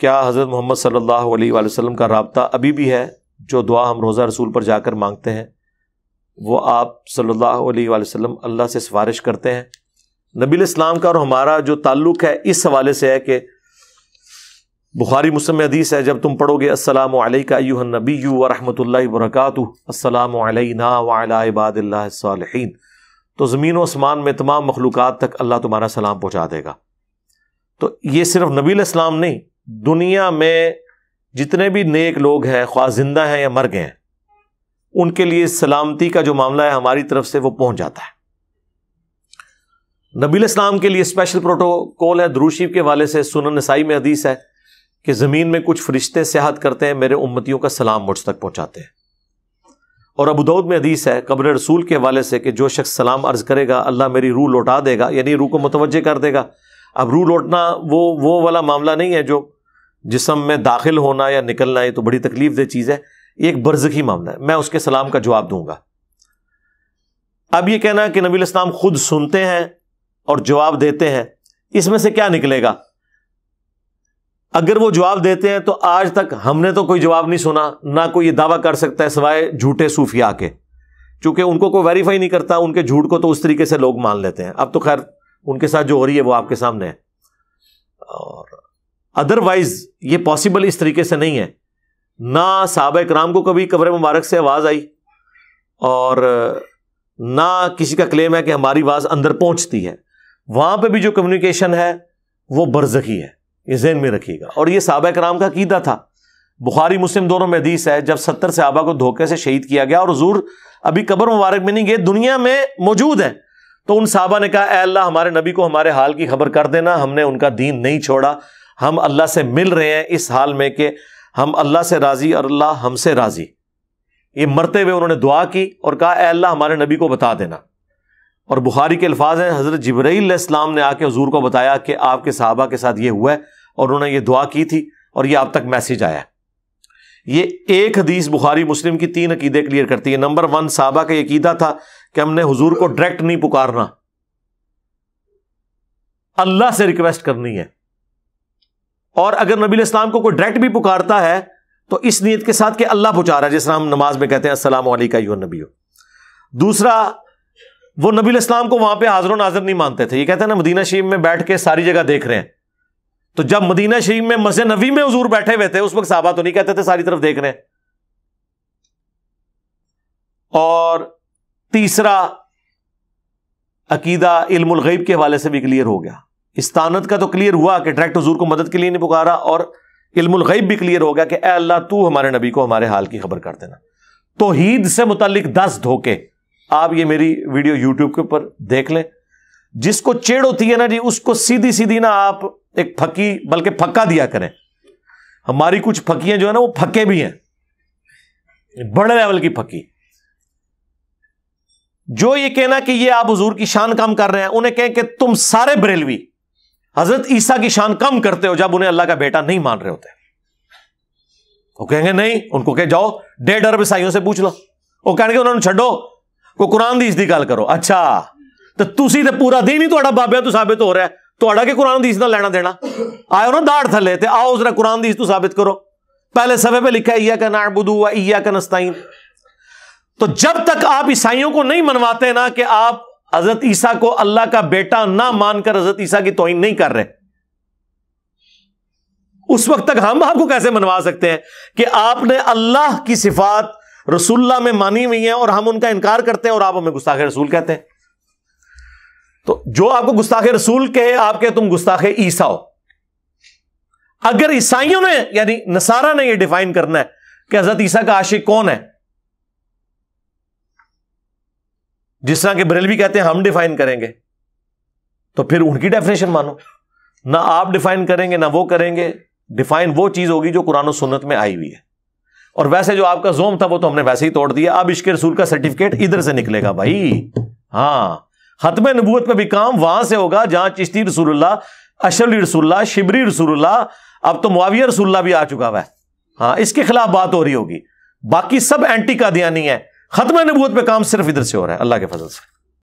क्या हज़रत मोहम्मद सल्लल्लाहु अलैहि वसल्लम का रबता अभी भी है जो दुआ हम रोज़ा रसूल पर जाकर मांगते हैं वो आप सल्लल्लाहु अलैहि वसल्लम अल्लाह से सिफारिश करते हैं नबी इस्लाम का और हमारा जो ताल्लुक है इस हवाले से है कि बुखारी मुस्लिम हदीस है जब तुम पढ़ोगे असलम का यू नबी यू रहमतुल्लाहि वरकातु तो ज़मीन आसमान में तमाम मखलूक़ात तक अल्लाह तुम्हारा सलाम पहुँचा देगा तो ये सिर्फ नबी इस्लाम नहीं दुनिया में जितने भी नेक लोग हैं ख्वा जिंदा हैं या मर गए हैं उनके लिए सलामती का जो मामला है हमारी तरफ से वो पहुंच जाता है नबील इस्लाम के लिए स्पेशल प्रोटोकॉल है द्रूशी के वाले से सुन नसाई में हदीस है कि ज़मीन में कुछ फरिश्ते सियाहत करते हैं मेरे उम्मतियों का सलाम मुझ तक पहुंचाते हैं और अब अबूदौद में हदीस है कब्र रसूल के हवाले से कि जो शख्स सलाम अर्ज करेगा अल्लाह मेरी रूह लौटा देगा यानी रूह को मुतवजह कर देगा अब रूह लौटना वो वो वाला मामला नहीं है जो जिसम में दाखिल होना या निकलना ये तो बड़ी तकलीफ दे चीज़ है एक बरजखी मामला है मैं उसके सलाम का जवाब दूंगा अब ये कहना कि नबी इस्लाम खुद सुनते हैं और जवाब देते हैं इसमें से क्या निकलेगा अगर वो जवाब देते हैं तो आज तक हमने तो कोई जवाब नहीं सुना ना कोई ये दावा कर सकता है सिवाय झूठे सूफिया के चूंकि उनको कोई वेरीफाई नहीं करता उनके झूठ को तो उस तरीके से लोग मान लेते हैं अब तो खैर उनके साथ जो हो रही है वो आपके सामने है और अदरवाइज ये पॉसिबल इस तरीके से नहीं है ना साहब कराम को कभी कब्र मुबारक से आवाज़ आई और ना किसी का क्लेम है कि हमारी आवाज़ अंदर पहुंचती है वहां पे भी जो कम्युनिकेशन है वो बरजखी है ये जहन में रखिएगा और ये साहब कराम का कीदा था बुखारी मुस्लिम दोनों में हदीस है जब सत्तर सहाबा को धोखे से शहीद किया गया और हजूर अभी कब्र मुबारक में नहीं गए दुनिया में मौजूद है तो उन साहबा ने कहा अल्लाह हमारे नबी को हमारे हाल की खबर कर देना हमने उनका दीन नहीं छोड़ा हम अल्लाह से मिल रहे हैं इस हाल में कि हम अल्लाह से राज़ी और अल्लाह हमसे राज़ी ये मरते हुए उन्होंने दुआ की और कहा अल्लाह हमारे नबी को बता देना और बुखारी के अल्फाज हैं हज़रत जबरीसम ने आके हजूर को बताया कि आपके साहबा के साथ ये हुआ है और उन्होंने ये दुआ की थी और ये आप तक मैसेज आया ये एक हदीस बुखारी मुस्लिम की तीन अकीदे क्लियर करती है नंबर वन साहबा का यकीदा था कि हमने हजूर को डायरेक्ट नहीं पुकारना अल्लाह से रिक्वेस्ट करनी है और अगर नबी इस्लाम को कोई डायरेक्ट भी पुकारता है तो इस नीयत के साथ कि अल्लाह पुकारा जिसना हम नमाज में कहते हैं असलम यो नबी दूसरा वो नबी इस्लाम को वहां पर हाजिर नाजर नहीं मानते थे ये कहते हैं ना मदीना शरीफ में बैठ के सारी जगह देख रहे हैं तो जब मदीना शरीफ में मस्जिद नबी में हजूर बैठे हुए थे उस वक्त साहबा तो नहीं कहते थे सारी तरफ देख रहे हैं और तीसरा अकीदा इल्मुल के हवाले से भी क्लियर हो गया इस्तानत का तो क्लियर हुआ कि डायरेक्ट हजूर को मदद के लिए नहीं पुकारा और इल्मगैब भी क्लियर हो गया कि अल्लाह तू हमारे नबी को हमारे हाल की खबर कर देना तो हीद से मुतलिक दस धोखे आप ये मेरी वीडियो यूट्यूब के ऊपर देख लें जिसको चेड़ होती है ना जी उसको सीधी सीधी ना आप एक फकी बल्कि फक्का दिया करें हमारी कुछ फकियां जो है ना वो फके भी हैं बड़े लेवल की फकी जो ये कहना कि ये आप हजूर की शान काम कर रहे हैं उन्हें कहें कि तुम सारे बरेलवी हजरत ईसा की शान कम करते हो जब उन्हें अल्लाह का बेटा नहीं मान रहे होते वो कहेंगे नहीं उनको कह जाओ डेढ़ अरब ईसाइयों से पूछ लो वो कहेंगे उन्होंने छो को कुरान की गल करो अच्छा तो तुसी तो पूरा दिन ही थोड़ा बाबे तो साबित हो रहा है थोड़ा के कुरान दीस ना लेना देना आयो ना दाड़ थले तो आओ जरा कुरान दीस तो साबित करो पहले सफे पर लिखा ईया का नाबुदू ईया का नस्ताइन तो जब तक आप ईसाइयों को नहीं मनवाते ना कि आप हजरत ईसा को अल्लाह का बेटा ना मानकर हजरत ईसा की तोहिन नहीं कर रहे उस वक्त तक हम आपको कैसे मनवा सकते हैं कि आपने अल्लाह की सिफात रसुल्ला में मानी हुई है और हम उनका इनकार करते हैं और आप हमें गुस्ताखे रसूल कहते हैं तो जो आपको गुस्ताखे रसूल कहे आपके तुम गुस्ताखे ईसा हो अगर ईसाइयों ने यानी नसारा ने यह डिफाइन करना है कि हजरत ईसा का आशिक कौन है जिस तरह के बरेलवी कहते हैं हम डिफाइन करेंगे तो फिर उनकी डेफिनेशन मानो ना आप डिफाइन करेंगे ना वो करेंगे डिफाइन वो चीज होगी जो कुरान सुन्नत में आई हुई है और वैसे जो आपका जोम था वो तो हमने वैसे ही तोड़ दिया अब इश्के रसूल का सर्टिफिकेट इधर से निकलेगा भाई हाँ हतम नबूत पे भी काम वहां से होगा जहां चिश्ती रसूल्ला अशल रसुल्ला शिबरी रसूल्ला अब तो मुआविया रसुल्ला भी आ चुका हुआ है हाँ इसके खिलाफ बात हो रही होगी बाकी सब एंटी का कादियानी है खत्म नबूत पर काम सिर्फ इधर से हो रहा है अल्लाह के फजल से